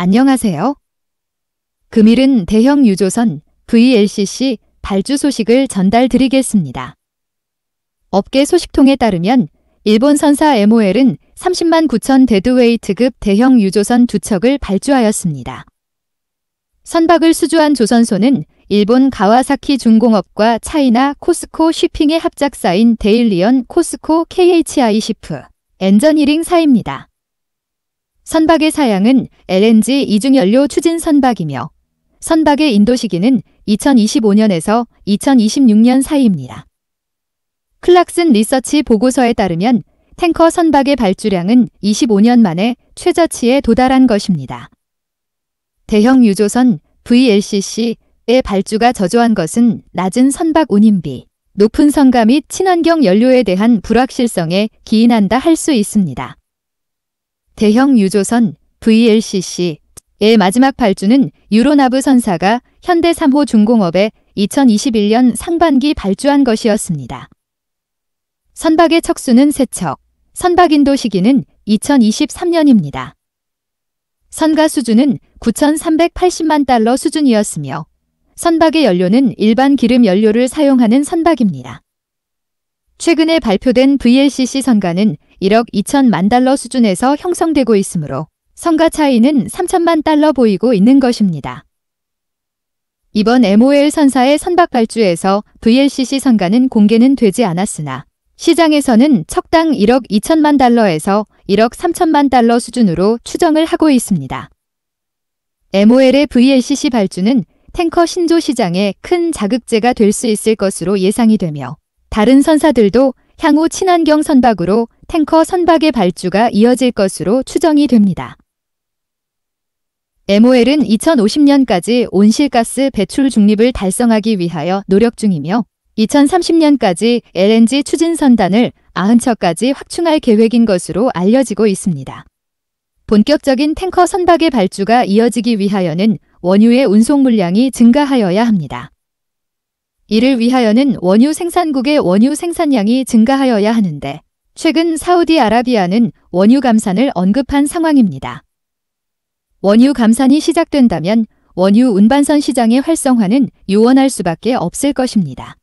안녕하세요. 금일은 대형 유조선 VLCC 발주 소식을 전달드리겠습니다. 업계 소식통에 따르면 일본 선사 MOL은 30만 9천 데드웨이트급 대형 유조선 두 척을 발주하였습니다. 선박을 수주한 조선소는 일본 가와사키 중공업과 차이나 코스코 쉬핑의 합작사인 데일리언 코스코 KHI 시프 엔전 히링사입니다. 선박의 사양은 LNG 이중연료 추진 선박이며 선박의 인도 시기는 2025년에서 2026년 사이입니다. 클락슨 리서치 보고서에 따르면 탱커 선박의 발주량은 25년 만에 최저치에 도달한 것입니다. 대형 유조선 VLCC의 발주가 저조한 것은 낮은 선박 운임비, 높은 성가 및 친환경 연료에 대한 불확실성에 기인한다 할 수 있습니다. 대형 유조선 VLCC의 마지막 발주는 유로나브 선사가 현대 3호 중공업에 2021년 상반기 발주한 것이었습니다. 선박의 척수는 세척, 선박 인도 시기는 2023년입니다. 선가 수준은 9,380만 달러 수준이었으며 선박의 연료는 일반 기름 연료를 사용하는 선박입니다. 최근에 발표된 VLCC 선가는 1억 2천만 달러 수준에서 형성되고 있으므로 성가 차이는 3천만 달러 보이고 있는 것입니다. 이번 MOL 선사의 선박 발주에서 VLCC 선가는 공개는 되지 않았으나 시장에서는 척당 1억 2천만 달러에서 1억 3천만 달러 수준으로 추정을 하고 있습니다. MOL의 VLCC 발주는 탱커 신조 시장에 큰 자극제가 될 수 있을 것으로 예상이 되며 다른 선사들도 향후 친환경 선박으로 탱커 선박의 발주가 이어질 것으로 추정이 됩니다. MOL은 2050년까지 온실가스 배출 중립을 달성하기 위하여 노력 중이며 2030년까지 LNG 추진선단을 90척까지 확충할 계획인 것으로 알려지고 있습니다. 본격적인 탱커 선박의 발주가 이어지기 위하여는 원유의 운송 물량이 증가하여야 합니다. 이를 위하여는 원유 생산국의 원유 생산량이 증가하여야 하는데 최근 사우디아라비아는 원유 감산을 언급한 상황입니다. 원유 감산이 시작된다면 원유 운반선 시장의 활성화는 요원할 수밖에 없을 것입니다.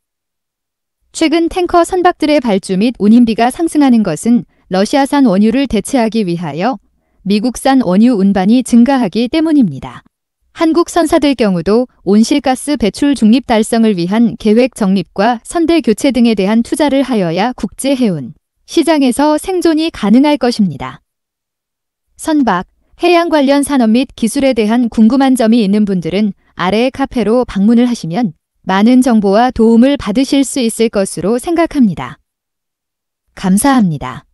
최근 탱커 선박들의 발주 및 운임비가 상승하는 것은 러시아산 원유를 대체하기 위하여 미국산 원유 운반이 증가하기 때문입니다. 한국 선사들 경우도 온실가스 배출 중립 달성을 위한 계획 정립과 선대 교체 등에 대한 투자를 하여야 국제 해운 시장에서 생존이 가능할 것입니다. 선박, 해양 관련 산업 및 기술에 대한 궁금한 점이 있는 분들은 아래 의 카페로 방문을 하시면 많은 정보와 도움을 받으실 수 있을 것으로 생각합니다. 감사합니다.